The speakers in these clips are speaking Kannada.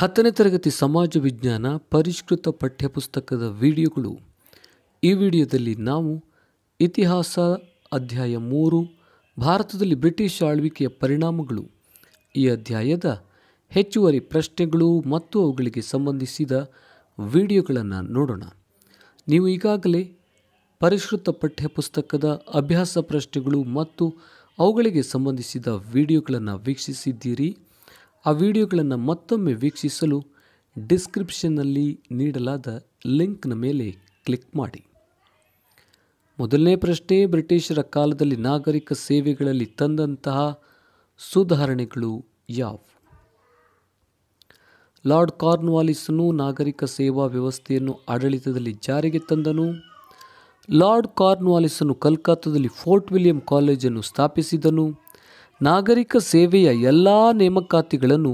ಹತ್ತನೇ ತರಗತಿ ಸಮಾಜ ವಿಜ್ಞಾನ ಪರಿಷ್ಕೃತ ಪಠ್ಯಪುಸ್ತಕದ ವಿಡಿಯೋಗಳು ಈ ವಿಡಿಯೋದಲ್ಲಿ ನಾವು ಇತಿಹಾಸ ಅಧ್ಯಾಯ ಮೂರು ಭಾರತದಲ್ಲಿ ಬ್ರಿಟಿಷ್ ಆಳ್ವಿಕೆಯ ಪರಿಣಾಮಗಳು ಈ ಅಧ್ಯಾಯದ ಹೆಚ್ಚುವರಿ ಪ್ರಶ್ನೆಗಳು ಮತ್ತು ಅವುಗಳಿಗೆ ಸಂಬಂಧಿಸಿದ ವಿಡಿಯೋಗಳನ್ನು ನೋಡೋಣ ನೀವು ಈಗಾಗಲೇ ಪರಿಷ್ಕೃತ ಪಠ್ಯಪುಸ್ತಕದ ಅಭ್ಯಾಸ ಪ್ರಶ್ನೆಗಳು ಮತ್ತು ಅವುಗಳಿಗೆ ಸಂಬಂಧಿಸಿದ ವಿಡಿಯೋಗಳನ್ನು ವೀಕ್ಷಿಸಿದ್ದೀರಿ ಆ ವಿಡಿಯೋಗಳನ್ನು ಮತ್ತೊಮ್ಮೆ ವೀಕ್ಷಿಸಲು ಡಿಸ್ಕ್ರಿಪ್ಷನ್ನಲ್ಲಿ ನೀಡಲಾದ ಲಿಂಕ್ನ ಮೇಲೆ ಕ್ಲಿಕ್ ಮಾಡಿ ಮೊದಲನೇ ಪ್ರಶ್ನೆ ಬ್ರಿಟಿಷರ ಕಾಲದಲ್ಲಿ ನಾಗರಿಕ ಸೇವೆಗಳಲ್ಲಿ ತಂದಂತಹ ಸುಧಾರಣೆಗಳು ಯಾವುವು ಲಾರ್ಡ್ ಕಾರ್ನ್ವಾಲಿಸನು ನಾಗರಿಕ ಸೇವಾ ವ್ಯವಸ್ಥೆಯನ್ನು ಆಡಳಿತದಲ್ಲಿ ಜಾರಿಗೆ ತಂದನು ಲಾರ್ಡ್ ಕಾರ್ನ್ವಾಲಿಸನು ಕಲ್ಕತ್ತಾದಲ್ಲಿ ಫೋರ್ಟ್ ವಿಲಿಯಂ ಕಾಲೇಜನ್ನು ಸ್ಥಾಪಿಸಿದನು ನಾಗರಿಕ ಸೇವೆಯ ಎಲ್ಲ ನೇಮಕಾತಿಗಳನ್ನು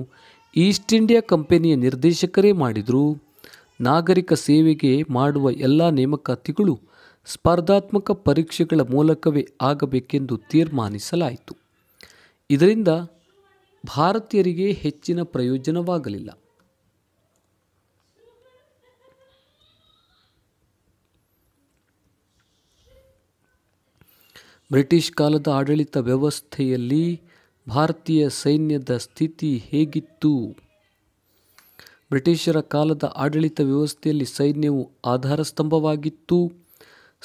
ಈಸ್ಟ್ ಇಂಡಿಯಾ ಕಂಪನಿಯ ನಿರ್ದೇಶಕರೇ ಮಾಡಿದರು ನಾಗರಿಕ ಸೇವೆಗೆ ಮಾಡುವ ಎಲ್ಲ ನೇಮಕಾತಿಗಳು ಸ್ಪರ್ಧಾತ್ಮಕ ಪರೀಕ್ಷೆಗಳ ಮೂಲಕವೇ ಆಗಬೇಕೆಂದು ತೀರ್ಮಾನಿಸಲಾಯಿತು ಇದರಿಂದ ಭಾರತೀಯರಿಗೆ ಹೆಚ್ಚಿನ ಪ್ರಯೋಜನವಾಗಲಿಲ್ಲ ಬ್ರಿಟಿಷ್ ಕಾಲದ ಆಡಳಿತ ವ್ಯವಸ್ಥೆಯಲ್ಲಿ ಭಾರತೀಯ ಸೈನ್ಯದ ಸ್ಥಿತಿ ಹೇಗಿತ್ತು ಬ್ರಿಟಿಷರ ಕಾಲದ ಆಡಳಿತ ವ್ಯವಸ್ಥೆಯಲ್ಲಿ ಸೈನ್ಯವು ಆಧಾರ ಸ್ತಂಭವಾಗಿತ್ತು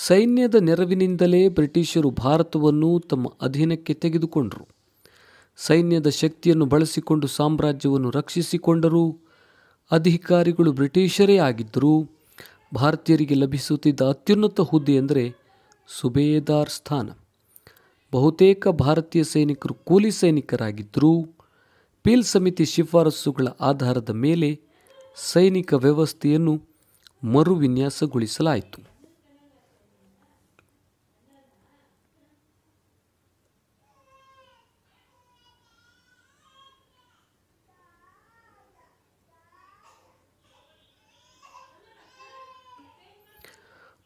ಸೈನ್ಯದ ನೆರವಿನಿಂದಲೇ ಬ್ರಿಟಿಷರು ಭಾರತವನ್ನು ತಮ್ಮ ಅಧೀನಕ್ಕೆ ತೆಗೆದುಕೊಂಡರು ಸೈನ್ಯದ ಶಕ್ತಿಯನ್ನು ಬಳಸಿಕೊಂಡು ಸಾಮ್ರಾಜ್ಯವನ್ನು ರಕ್ಷಿಸಿಕೊಂಡರು ಅಧಿಕಾರಿಗಳು ಬ್ರಿಟಿಷರೇ ಆಗಿದ್ದರು ಭಾರತೀಯರಿಗೆ ಲಭಿಸುತ್ತಿದ್ದ ಅತ್ಯುನ್ನತ ಹುದ್ದೆ ಎಂದರೆ ಸುಬೇದಾರ್ ಸ್ಥಾನ ಬಹುತೇಕ ಭಾರತೀಯ ಸೈನಿಕರು ಕೂಲಿ ಸೈನಿಕರಾಗಿದ್ದರೂ ಪೀಲ್ ಸಮಿತಿ ಶಿಫಾರಸುಗಳ ಆಧಾರದ ಮೇಲೆ ಸೈನಿಕ ವ್ಯವಸ್ಥೆಯನ್ನು ಮರುವಿನ್ಯಾಸಗೊಳಿಸಲಾಯಿತು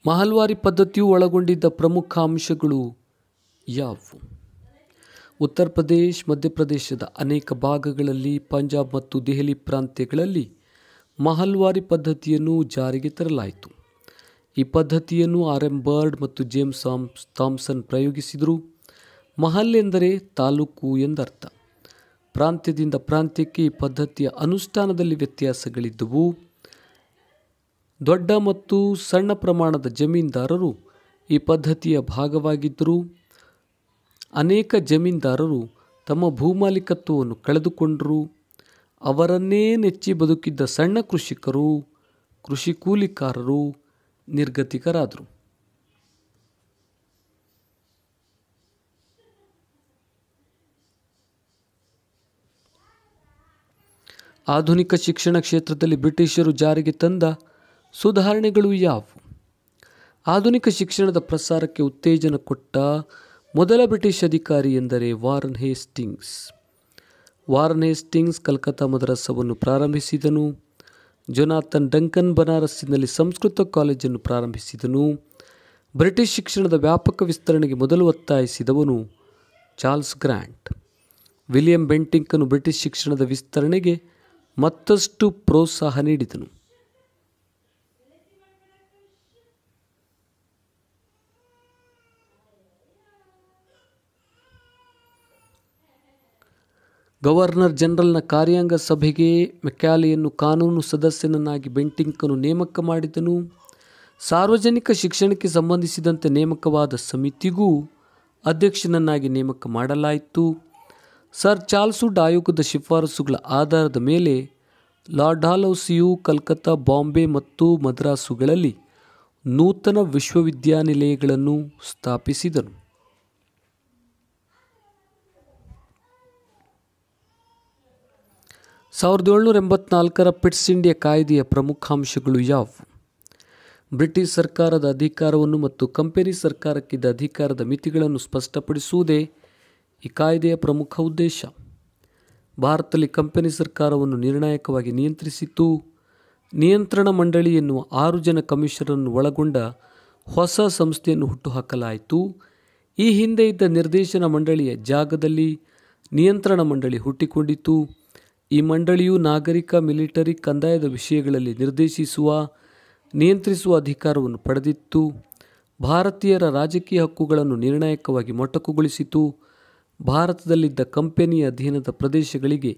ಮಹಲ್ವಾರಿ ಪದ್ಧತಿಯು ಒಳಗೊಂಡಿದ್ದ ಪ್ರಮುಖ ಅಂಶಗಳು ಯಾವು ಉತ್ತರ ಪ್ರದೇಶ್ ಮಧ್ಯಪ್ರದೇಶದ ಅನೇಕ ಭಾಗಗಳಲ್ಲಿ ಪಂಜಾಬ್ ಮತ್ತು ದೆಹಲಿ ಪ್ರಾಂತ್ಯಗಳಲ್ಲಿ ಮಹಲ್ವಾರಿ ಪದ್ಧತಿಯನ್ನು ಜಾರಿಗೆ ತರಲಾಯಿತು ಈ ಪದ್ಧತಿಯನ್ನು ಆರ್ ಎಂ ಬರ್ಡ್ ಮತ್ತು ಜೇಮ್ಸ್ ಥಾಮ್ಸನ್ ಪ್ರಯೋಗಿಸಿದರು ಮಹಲ್ ಎಂದರೆ ತಾಲೂಕು ಎಂದರ್ಥ ಪ್ರಾಂತ್ಯದಿಂದ ಪ್ರಾಂತ್ಯಕ್ಕೆ ಈ ಪದ್ಧತಿಯ ಅನುಷ್ಠಾನದಲ್ಲಿ ವ್ಯತ್ಯಾಸಗಳಿದ್ದವು ದೊಡ್ಡ ಮತ್ತು ಸಣ್ಣ ಪ್ರಮಾಣದ ಜಮೀನ್ದಾರರು ಈ ಪದ್ಧತಿಯ ಭಾಗವಾಗಿದ್ದರು ಅನೇಕ ಜಮೀನ್ದಾರರು ತಮ್ಮ ಭೂಮಾಲೀಕತ್ವವನ್ನು ಕಳೆದುಕೊಂಡರು ಅವರನ್ನೇ ನೆಚ್ಚಿ ಬದುಕಿದ್ದ ಸಣ್ಣ ಕೃಷಿಕರು ಕೃಷಿ ಕೂಲಿಕಾರರು ನಿರ್ಗತಿಕರಾದರು ಆಧುನಿಕ ಶಿಕ್ಷಣ ಕ್ಷೇತ್ರದಲ್ಲಿ ಬ್ರಿಟಿಷರು ಜಾರಿಗೆ ತಂದ ಸುಧಾರಣೆಗಳು ಯಾವುವು ಆಧುನಿಕ ಶಿಕ್ಷಣದ ಪ್ರಸಾರಕ್ಕೆ ಉತ್ತೇಜನ ಕೊಟ್ಟ ಮೊದಲ ಬ್ರಿಟಿಷ್ ಅಧಿಕಾರಿ ಎಂದರೆ Warren Hastings Warren Hastings Calcutta ಮದ್ರಾಸವನ್ನು ಪ್ರಾರಂಭಿಸಿದನು ಜೊನಾಥನ್ ಡಂಕನ್ ಬನಾರಸ್ಸಿನಲ್ಲಿ ಸಂಸ್ಕೃತ ಕಾಲೇಜನ್ನು ಪ್ರಾರಂಭಿಸಿದನು ಬ್ರಿಟಿಷ್ ಶಿಕ್ಷಣದ ವ್ಯಾಪಕ ವಿಸ್ತರಣೆಗೆ ಮೊದಲು ಒತ್ತಾಯಿಸಿದವನು ಚಾರ್ಲ್ಸ್ ಗ್ರ್ಯಾಂಟ್ ವಿಲಿಯಂ ಬೆಂಟಿಂಕನು ಬ್ರಿಟಿಷ್ ಶಿಕ್ಷಣದ ವಿಸ್ತರಣೆಗೆ ಮತ್ತಷ್ಟು ಪ್ರೋತ್ಸಾಹ ನೀಡಿದನು ಗವರ್ನರ್ ಜನರಲ್ನ ಕಾರ್ಯಾಂಗ ಸಭೆಗೆ ಮೆಕ್ಯಾಲೆಯನ್ನು ಕಾನೂನು ಸದಸ್ಯನನ್ನಾಗಿ ಬೆಂಟಿಂಕನು ನೇಮಕ ಮಾಡಿದನು ಸಾರ್ವಜನಿಕ ಶಿಕ್ಷಣಕ್ಕೆ ಸಂಬಂಧಿಸಿದಂತೆ ನೇಮಕವಾದ ಸಮಿತಿಗೂ ಅಧ್ಯಕ್ಷನನ್ನಾಗಿ ನೇಮಕ ಮಾಡಲಾಯಿತು ಸರ್ ಚಾರ್ಲ್ಸ್ವುಡ್ ಆಯೋಗದ ಶಿಫಾರಸುಗಳ ಆಧಾರದ ಮೇಲೆ ಲಾರ್ಡ್ ಹಾಲೌಸಿಯು ಕಲ್ಕತ್ತಾ ಬಾಂಬೆ ಮತ್ತು ಮದ್ರಾಸುಗಳಲ್ಲಿ ನೂತನ ವಿಶ್ವವಿದ್ಯಾನಿಲಯಗಳನ್ನು ಸ್ಥಾಪಿಸಿದನು ಸಾವಿರದ ಏಳ್ನೂರ ಎಂಬತ್ನಾಲ್ಕರ ಪಿಟ್ಸ್ ಇಂಡಿಯಾ ಕಾಯ್ದೆಯ ಪ್ರಮುಖಾಂಶಗಳು ಯಾವುವು ಬ್ರಿಟಿಷ್ ಸರ್ಕಾರದ ಅಧಿಕಾರವನ್ನು ಮತ್ತು ಕಂಪನಿ ಸರ್ಕಾರಕ್ಕಿದ್ದ ಅಧಿಕಾರದ ಮಿತಿಗಳನ್ನು ಸ್ಪಷ್ಟಪಡಿಸುವುದೇ ಈ ಕಾಯ್ದೆಯ ಪ್ರಮುಖ ಉದ್ದೇಶ ಭಾರತದಲ್ಲಿ ಕಂಪನಿ ಸರ್ಕಾರವನ್ನು ನಿರ್ಣಾಯಕವಾಗಿ ನಿಯಂತ್ರಿಸಿತು ನಿಯಂತ್ರಣ ಮಂಡಳಿ ಎನ್ನುವ ಆರು ಜನ ಕಮಿಷನರನ್ನು ಒಳಗೊಂಡ ಹೊಸ ಸಂಸ್ಥೆಯನ್ನು ಹುಟ್ಟುಹಾಕಲಾಯಿತು ಈ ಹಿಂದೆ ಇದ್ದ ನಿರ್ದೇಶನ ಮಂಡಳಿಯ ಜಾಗದಲ್ಲಿ ನಿಯಂತ್ರಣ ಮಂಡಳಿ ಹುಟ್ಟಿಕೊಂಡಿತು ಈ ಮಂಡಳಿಯು ನಾಗರಿಕ ಮಿಲಿಟರಿ ಕಂದಾಯದ ವಿಷಯಗಳಲ್ಲಿ ನಿರ್ದೇಶಿಸುವ ನಿಯಂತ್ರಿಸುವ ಅಧಿಕಾರವನ್ನು ಪಡೆದಿತ್ತು ಭಾರತೀಯರ ರಾಜಕೀಯ ಹಕ್ಕುಗಳನ್ನು ನಿರ್ಣಾಯಕವಾಗಿ ಮೊಟಕುಗೊಳಿಸಿತು ಭಾರತದಲ್ಲಿದ್ದ ಕಂಪನಿಯ ಅಧೀನದ ಪ್ರದೇಶಗಳಿಗೆ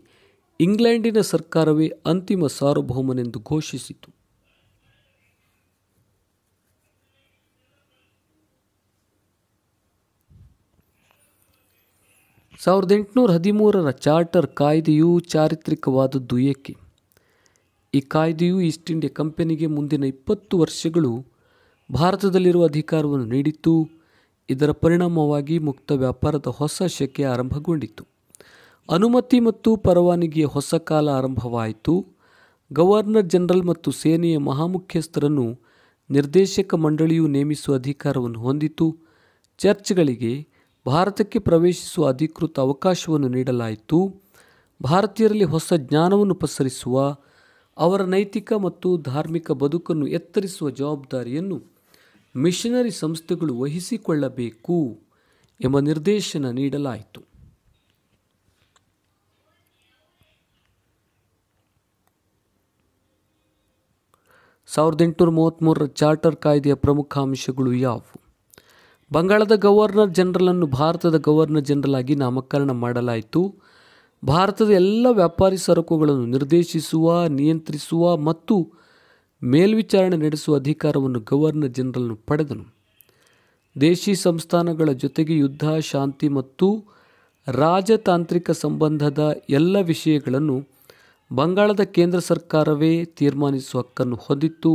ಇಂಗ್ಲೆಂಡಿನ ಸರ್ಕಾರವೇ ಅಂತಿಮ ಸಾರ್ವಭೌಮನೆಂದು ಘೋಷಿಸಿತು ಸಾವಿರದ ಎಂಟುನೂರ ಹದಿಮೂರರ ಚಾರ್ಟರ್ ಕಾಯ್ದೆಯು ಚಾರಿತ್ರಿಕವಾದದ್ದು ಏಕೆ ಈ ಕಾಯ್ದೆಯು ಈಸ್ಟ್ ಇಂಡಿಯಾ ಕಂಪನಿಗೆ ಮುಂದಿನ ಇಪ್ಪತ್ತು ವರ್ಷಗಳು ಭಾರತದಲ್ಲಿರುವ ಅಧಿಕಾರವನ್ನು ನೀಡಿತು ಇದರ ಪರಿಣಾಮವಾಗಿ ಮುಕ್ತ ವ್ಯಾಪಾರದ ಹೊಸ ಶಕೆ ಆರಂಭಗೊಂಡಿತು ಅನುಮತಿ ಮತ್ತು ಪರವಾನಗಿಯ ಹೊಸ ಕಾಲ ಆರಂಭವಾಯಿತು ಗವರ್ನರ್ ಜನರಲ್ ಮತ್ತು ಸೇನೆಯ ಮಹಾಮುಖ್ಯಸ್ಥರನ್ನು ನಿರ್ದೇಶಕ ಮಂಡಳಿಯು ನೇಮಿಸುವ ಅಧಿಕಾರವನ್ನು ಹೊಂದಿತು ಚರ್ಚ್ಗಳಿಗೆ ಭಾರತಕ್ಕೆ ಪ್ರವೇಶಿಸುವ ಅಧಿಕೃತ ಅವಕಾಶವನ್ನು ನೀಡಲಾಯಿತು ಭಾರತೀಯರಲ್ಲಿ ಹೊಸ ಜ್ಞಾನವನ್ನು ಪಸರಿಸುವ ಅವರ ನೈತಿಕ ಮತ್ತು ಧಾರ್ಮಿಕ ಬದುಕನ್ನು ಎತ್ತರಿಸುವ ಜವಾಬ್ದಾರಿಯನ್ನು ಮಿಷನರಿ ಸಂಸ್ಥೆಗಳು ವಹಿಸಿಕೊಳ್ಳಬೇಕು ಎಂಬ ನಿರ್ದೇಶನ ನೀಡಲಾಯಿತು ಸಾವಿರದ ಎಂಟುನೂರ ಮೂವತ್ತ್ಮೂರರ ಚಾರ್ಟರ್ ಕಾಯ್ದೆಯ ಪ್ರಮುಖ ಅಂಶಗಳು ಯಾವುವು ಬಂಗಾಳದ ಗವರ್ನರ್ ಜನರಲನ್ನು ಭಾರತದ ಗವರ್ನರ್ ಜನರಲ್ ಆಗಿ ನಾಮಕರಣ ಮಾಡಲಾಯಿತು ಭಾರತದ ಎಲ್ಲ ವ್ಯಾಪಾರಿ ಸರಕುಗಳನ್ನು ನಿರ್ದೇಶಿಸುವ ನಿಯಂತ್ರಿಸುವ ಮತ್ತು ಮೇಲ್ವಿಚಾರಣೆ ನಡೆಸುವ ಅಧಿಕಾರವನ್ನು ಗವರ್ನರ್ ಜನರಲ್ನು ಪಡೆದನು ದೇಶಿ ಸಂಸ್ಥಾನಗಳ ಜೊತೆಗೆ ಯುದ್ಧ ಶಾಂತಿ ಮತ್ತು ರಾಜತಾಂತ್ರಿಕ ಸಂಬಂಧದ ಎಲ್ಲ ವಿಷಯಗಳನ್ನು ಬಂಗಾಳದ ಕೇಂದ್ರ ಸರ್ಕಾರವೇ ತೀರ್ಮಾನಿಸುವ ಹಕ್ಕನ್ನು ಹೊಂದಿತ್ತು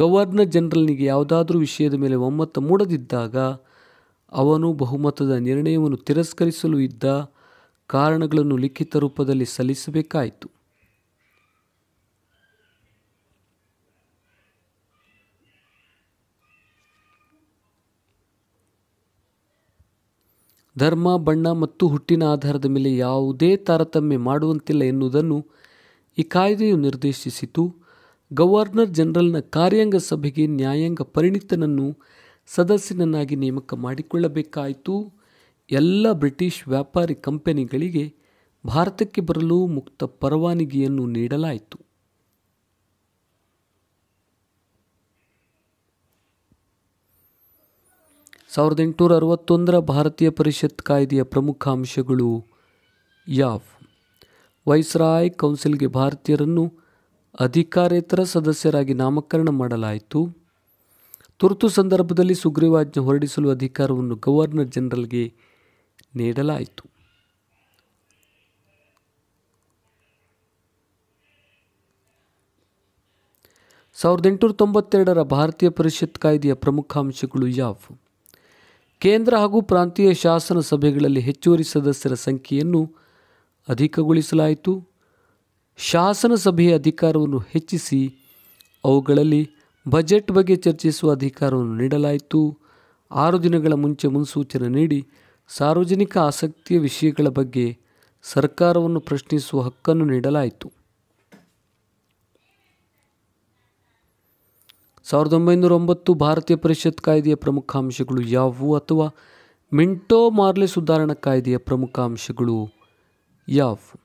ಗವರ್ನರ್ ಜನರಲ್ನಿಗೆ ಯಾವುದಾದರೂ ವಿಷಯದ ಮೇಲೆ ಒಮ್ಮತ ಮೂಡದಿದ್ದಾಗ ಅವನು ಬಹುಮತದ ನಿರ್ಣಯವನ್ನು ತಿರಸ್ಕರಿಸಲು ಇದ್ದ ಕಾರಣಗಳನ್ನು ಲಿಖಿತ ರೂಪದಲ್ಲಿ ಸಲ್ಲಿಸಬೇಕಾಯಿತು ಧರ್ಮ ಬಣ್ಣ ಮತ್ತು ಹುಟ್ಟಿನ ಆಧಾರದ ಮೇಲೆ ಯಾವುದೇ ತಾರತಮ್ಯ ಮಾಡುವಂತಿಲ್ಲ ಎನ್ನುವುದನ್ನು ಈ ಕಾಯ್ದೆಯು ನಿರ್ದೇಶಿಸಿತು ಗವರ್ನರ್ ಜನರಲ್ನ ಕಾರ್ಯಾಂಗ ಸಭೆಗೆ ನ್ಯಾಯಾಂಗ ಪರಿಣಿತನನ್ನು ಸದಸ್ಯನನ್ನಾಗಿ ನೇಮಕ ಮಾಡಿಕೊಳ್ಳಬೇಕಾಯಿತು ಎಲ್ಲ ಬ್ರಿಟಿಷ್ ವ್ಯಾಪಾರಿ ಕಂಪನಿಗಳಿಗೆ ಭಾರತಕ್ಕೆ ಬರಲು ಮುಕ್ತ ಪರವಾನಗಿಯನ್ನು ನೀಡಲಾಯಿತು ಸಾವಿರದ ಎಂಟುನೂರ ಅರವತ್ತೊಂದರ ಭಾರತೀಯ ಪರಿಷತ್ ಕಾಯ್ದೆಯ ಪ್ರಮುಖ ಅಂಶಗಳು ಯಾವ್ ವೈಸ್ರಾಯ್ ಕೌನ್ಸಿಲ್ಗೆ ಭಾರತೀಯರನ್ನು ಅಧಿಕಾರೇತರ ಸದಸ್ಯರಾಗಿ ನಾಮಕರಣ ಮಾಡಲಾಯಿತು ತುರ್ತು ಸಂದರ್ಭದಲ್ಲಿ ಸುಗ್ರೀವಾಜ್ಞೆ ಹೊರಡಿಸಲು ಅಧಿಕಾರವನ್ನು ಗವರ್ನರ್ ಜನರಲ್ಗೆ ನೀಡಲಾಯಿತು ಸಾವಿರದ ಎಂಟುನೂರ ತೊಂಬತ್ತೆರಡರ ಭಾರತೀಯ ಪರಿಷತ್ ಕಾಯ್ದೆಯ ಪ್ರಮುಖ ಅಂಶಗಳು ಯಾವ ಕೇಂದ್ರ ಹಾಗೂ ಪ್ರಾಂತೀಯ ಶಾಸನ ಸಭೆಗಳಲ್ಲಿ ಹೆಚ್ಚುವರಿ ಸದಸ್ಯರ ಸಂಖ್ಯೆಯನ್ನು ಅಧಿಕಗೊಳಿಸಲಾಯಿತು ಶಾಸನಸಭೆಯ ಅಧಿಕಾರವನ್ನು ಹೆಚ್ಚಿಸಿ ಅವುಗಳಲ್ಲಿ ಬಜೆಟ್ ಬಗ್ಗೆ ಚರ್ಚಿಸುವ ಅಧಿಕಾರವನ್ನು ನೀಡಲಾಯಿತು ಆರು ದಿನಗಳ ಮುಂಚೆ ಮುನ್ಸೂಚನೆ ನೀಡಿ ಸಾರ್ವಜನಿಕ ಆಸಕ್ತಿಯ ವಿಷಯಗಳ ಬಗ್ಗೆ ಸರ್ಕಾರವನ್ನು ಪ್ರಶ್ನಿಸುವ ಹಕ್ಕನ್ನು ನೀಡಲಾಯಿತು ಸಾವಿರದ ಒಂಬೈನೂರ ಒಂಬತ್ತು ಭಾರತೀಯ ಪರಿಷತ್ ಕಾಯ್ದೆಯ ಪ್ರಮುಖ ಅಂಶಗಳು ಯಾವುವು ಅಥವಾ ಮಿಂಟೋ ಮಾರ್ಲೆ ಸುಧಾರಣಾ ಕಾಯ್ದೆಯ ಪ್ರಮುಖ ಅಂಶಗಳು ಯಾವುವು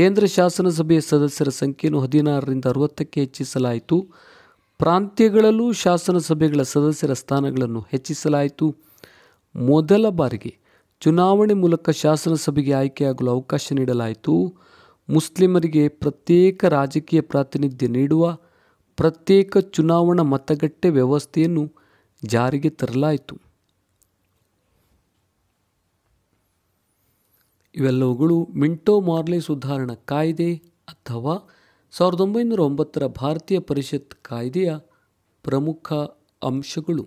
ಕೇಂದ್ರ ಶಾಸನಸಭೆಯ ಸದಸ್ಯರ ಸಂಖ್ಯೆಯನ್ನು ಹದಿನಾರರಿಂದ ಅರವತ್ತಕ್ಕೆ ಹೆಚ್ಚಿಸಲಾಯಿತು ಪ್ರಾಂತ್ಯಗಳಲ್ಲೂ ಶಾಸನಸಭೆಗಳ ಸದಸ್ಯರ ಸ್ಥಾನಗಳನ್ನು ಹೆಚ್ಚಿಸಲಾಯಿತು ಮೊದಲ ಬಾರಿಗೆ ಚುನಾವಣೆ ಮೂಲಕ ಶಾಸನಸಭೆಗೆ ಆಯ್ಕೆಯಾಗಲು ಅವಕಾಶ ನೀಡಲಾಯಿತು ಮುಸ್ಲಿಮರಿಗೆ ಪ್ರತ್ಯೇಕ ರಾಜಕೀಯ ಪ್ರಾತಿನಿಧ್ಯ ನೀಡುವ ಪ್ರತ್ಯೇಕ ಚುನಾವಣಾ ಮತಗಟ್ಟೆ ವ್ಯವಸ್ಥೆಯನ್ನು ಜಾರಿಗೆ ತರಲಾಯಿತು ಇವೆಲ್ಲವುಗಳು ಮಿಂಟೋ ಮಾರ್ಲೆ ಸುಧಾರಣಾ ಕಾಯ್ದೆ ಅಥವಾ ಸಾವಿರದ ಒಂಬೈನೂರ ಒಂಬತ್ತರ ಭಾರತೀಯ ಪರಿಷತ್ ಕಾಯ್ದೆಯ ಪ್ರಮುಖ ಅಂಶಗಳು